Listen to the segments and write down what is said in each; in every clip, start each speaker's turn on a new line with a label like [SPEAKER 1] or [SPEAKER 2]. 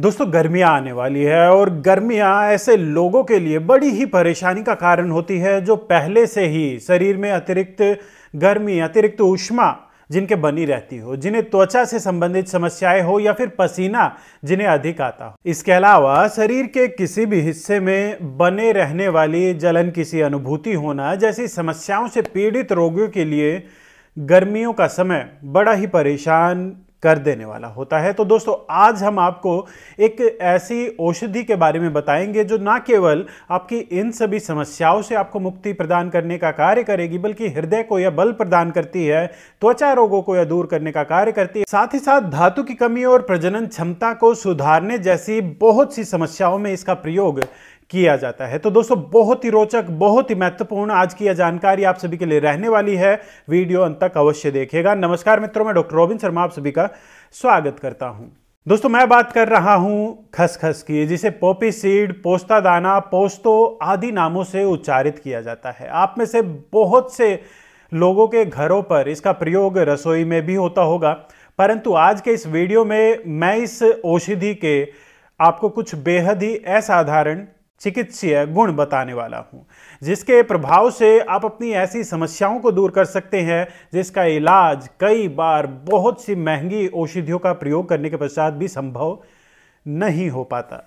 [SPEAKER 1] दोस्तों गर्मियाँ आने वाली है और गर्मियाँ ऐसे लोगों के लिए बड़ी ही परेशानी का कारण होती है जो पहले से ही शरीर में अतिरिक्त गर्मी अतिरिक्त ऊष्मा जिनके बनी रहती हो जिन्हें त्वचा से संबंधित समस्याएं हो या फिर पसीना जिन्हें अधिक आता हो इसके अलावा शरीर के किसी भी हिस्से में बने रहने वाली जलन की सी अनुभूति होना जैसी समस्याओं से पीड़ित रोगियों के लिए गर्मियों का समय बड़ा ही परेशान कर देने वाला होता है तो दोस्तों आज हम आपको एक ऐसी औषधि के बारे में बताएंगे जो ना केवल आपकी इन सभी समस्याओं से आपको मुक्ति प्रदान करने का कार्य करेगी बल्कि हृदय को यह बल प्रदान करती है त्वचा रोगों को यह दूर करने का कार्य करती है साथ ही साथ धातु की कमी और प्रजनन क्षमता को सुधारने जैसी बहुत सी समस्याओं में इसका प्रयोग किया जाता है तो दोस्तों बहुत ही रोचक बहुत ही महत्वपूर्ण आज की यह जानकारी आप सभी के लिए रहने वाली है वीडियो अंत तक अवश्य देखिएगा नमस्कार मित्रों मैं डॉक्टर रोबिन शर्मा आप सभी का स्वागत करता हूं दोस्तों मैं बात कर रहा हूं खसखस की जिसे पोपी सीड पोस्ता दाना पोस्तो आदि नामों से उच्चारित किया जाता है आप में से बहुत से लोगों के घरों पर इसका प्रयोग रसोई में भी होता होगा परंतु आज के इस वीडियो में मैं इस औषधि के आपको कुछ बेहद ही असाधारण चिकित्सीय गुण बताने वाला हूं जिसके प्रभाव से आप अपनी ऐसी समस्याओं को दूर कर सकते हैं जिसका इलाज कई बार बहुत सी महंगी औषधियों का प्रयोग करने के पश्चात भी संभव नहीं हो पाता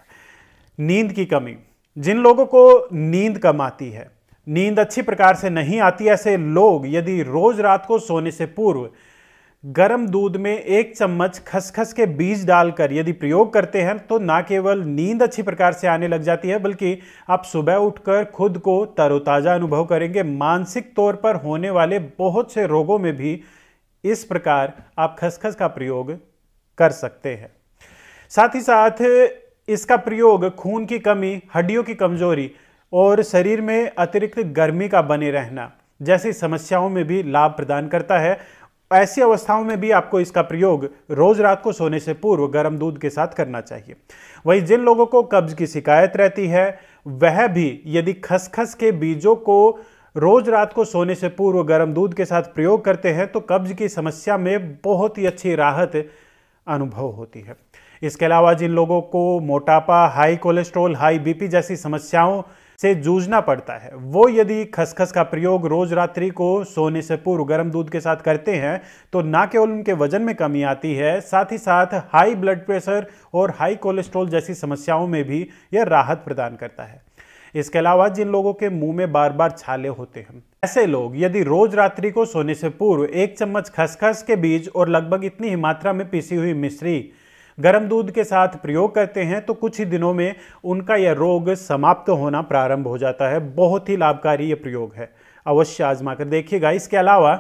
[SPEAKER 1] नींद की कमी जिन लोगों को नींद कम आती है नींद अच्छी प्रकार से नहीं आती ऐसे लोग यदि रोज रात को सोने से पूर्व गर्म दूध में एक चम्मच खसखस के बीज डालकर यदि प्रयोग करते हैं तो ना केवल नींद अच्छी प्रकार से आने लग जाती है बल्कि आप सुबह उठकर खुद को तरोताज़ा अनुभव करेंगे मानसिक तौर पर होने वाले बहुत से रोगों में भी इस प्रकार आप खसखस का प्रयोग कर सकते हैं साथ ही साथ इसका प्रयोग खून की कमी हड्डियों की कमजोरी और शरीर में अतिरिक्त गर्मी का बने रहना जैसी समस्याओं में भी लाभ प्रदान करता है ऐसी अवस्थाओं में भी आपको इसका प्रयोग रोज रात को सोने से पूर्व गर्म दूध के साथ करना चाहिए वहीं जिन लोगों को कब्ज की शिकायत रहती है वह भी यदि खसखस के बीजों को रोज रात को सोने से पूर्व गर्म दूध के साथ प्रयोग करते हैं तो कब्ज की समस्या में बहुत ही अच्छी राहत अनुभव होती है इसके अलावा जिन लोगों को मोटापा हाई कोलेस्ट्रॉल हाई बीपी जैसी समस्याओं से जूझना पड़ता है वो यदि खसखस का प्रयोग रोज रात्रि को सोने से पूर्व गर्म दूध के साथ करते हैं तो ना केवल उनके वजन में कमी आती है साथ ही साथ हाई ब्लड प्रेशर और हाई कोलेस्ट्रॉल जैसी समस्याओं में भी यह राहत प्रदान करता है इसके अलावा जिन लोगों के मुंह में बार बार छाले होते हैं ऐसे लोग यदि रोज रात्रि को सोने से पूर्व एक चम्मच खसखस के बीज और लगभग इतनी ही मात्रा में पीसी हुई मिश्री गर्म दूध के साथ प्रयोग करते हैं तो कुछ ही दिनों में उनका यह रोग समाप्त होना प्रारंभ हो जाता है बहुत ही लाभकारी यह प्रयोग है अवश्य आजमा कर देखिएगा इसके अलावा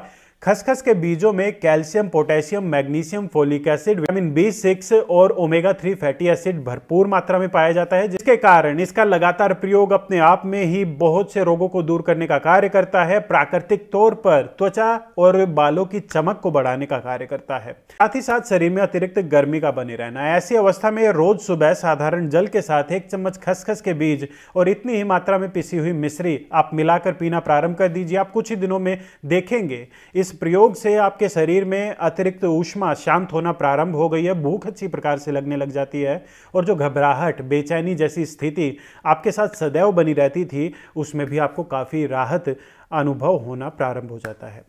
[SPEAKER 1] खसखस के बीजों में calcium potassium magnesium folic acid vitamin B six और ओमेगा थ्री फैटी एसिड भरपूर मात्रा में पाया जाता है जिसके कारण इसका लगातार प्रयोग अपने आप में ही बहुत से रोगों को दूर करने का कार्य करता है प्राकृतिक तौर पर त्वचा और बालों की चमक को बढ़ाने का कार्य करता है साथ ही साथ शरीर में अतिरिक्त गर्मी का बने रहना ऐसी अवस्था में रोज सुबह साधारण जल के साथ एक चम्मच खसखस के बीज और इतनी ही मात्रा में पिसी हुई मिश्री आप मिलाकर पीना प्रारंभ कर दीजिए आप कुछ ही दिनों में देखेंगे इस प्रयोग से आपके शरीर में अतिरिक्त ऊष्मा शांत होना प्रारंभ हो गई है भूख अच्छी प्रकार से लगने लग जाती है और जो घबराहट बेचैनी जैसी स्थिति आपके साथ सदैव बनी रहती थी उसमें भी आपको काफ़ी राहत अनुभव होना प्रारंभ हो जाता है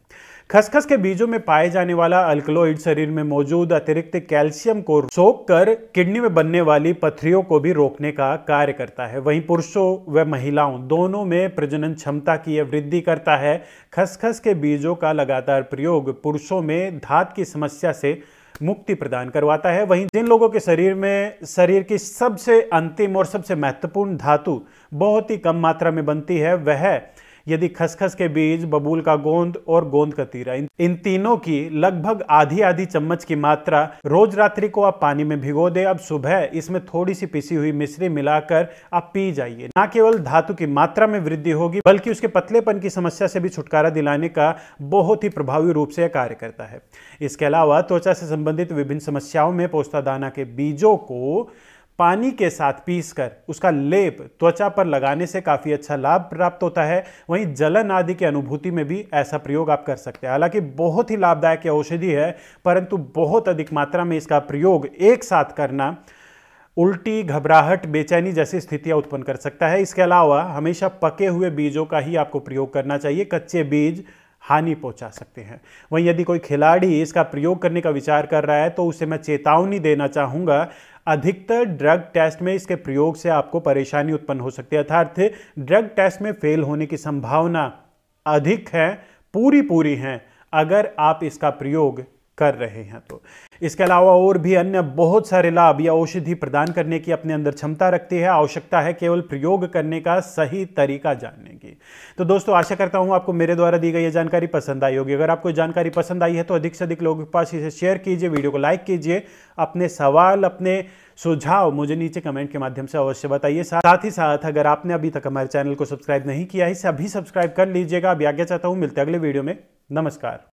[SPEAKER 1] खसखस के बीजों में पाए जाने वाला अल्कलोइड शरीर में मौजूद अतिरिक्त कैल्शियम को सोख कर किडनी में बनने वाली पथरियों को भी रोकने का कार्य करता है वहीं पुरुषों व महिलाओं दोनों में प्रजनन क्षमता की यह वृद्धि करता है खसखस के बीजों का लगातार प्रयोग पुरुषों में धात की समस्या से मुक्ति प्रदान करवाता है वहीं जिन लोगों के शरीर में शरीर की सबसे अंतिम और सबसे महत्वपूर्ण धातु बहुत ही कम मात्रा में बनती है वह यदि खसखस के बीज बबूल का गोंद और गोंद का तीरा इन तीनों की लगभग आधी आधी चम्मच की मात्रा रोज रात्रि को आप पानी में भिगो दे अब सुबह इसमें थोड़ी सी पिसी हुई मिश्री मिलाकर आप पी जाइए न केवल धातु की मात्रा में वृद्धि होगी बल्कि उसके पतलेपन की समस्या से भी छुटकारा दिलाने का बहुत ही प्रभावी रूप से कार्य करता है इसके अलावा त्वचा से संबंधित विभिन्न समस्याओं में पोस्तादाना के बीजों को पानी के साथ पीसकर उसका लेप त्वचा पर लगाने से काफ़ी अच्छा लाभ प्राप्त होता है वहीं जलन आदि की अनुभूति में भी ऐसा प्रयोग आप कर सकते हैं हालांकि बहुत ही लाभदायक औषधि है परंतु बहुत अधिक मात्रा में इसका प्रयोग एक साथ करना उल्टी घबराहट बेचैनी जैसी स्थितियां उत्पन्न कर सकता है इसके अलावा हमेशा पके हुए बीजों का ही आपको प्रयोग करना चाहिए कच्चे बीज हानि पहुंचा सकते हैं वहीं यदि कोई खिलाड़ी इसका प्रयोग करने का विचार कर रहा है तो उसे मैं चेतावनी देना चाहूँगा अधिकतर ड्रग टेस्ट में इसके प्रयोग से आपको परेशानी उत्पन्न हो सकती है अर्थात ड्रग टेस्ट में फेल होने की संभावना अधिक है पूरी पूरी हैं अगर आप इसका प्रयोग कर रहे हैं तो इसके अलावा और भी अन्य बहुत सारे लाभ या औषधि प्रदान करने की अपने अंदर क्षमता रखती है आवश्यकता है केवल प्रयोग करने का सही तरीका जानने तो दोस्तों आशा करता हूँ आपको मेरे द्वारा दी गई ये जानकारी पसंद आई होगी अगर आपको जानकारी पसंद आई है तो अधिक से अधिक लोगों के पास इसे शेयर कीजिए वीडियो को लाइक कीजिए अपने सवाल अपने सुझाव मुझे नीचे कमेंट के माध्यम से अवश्य बताइए साथ ही साथ अगर आपने अभी तक हमारे चैनल को सब्सक्राइब नहीं किया है इसे अभी सब्सक्राइब कर लीजिएगा अभी आगे चाहता हूँ मिलते अगले वीडियो में नमस्कार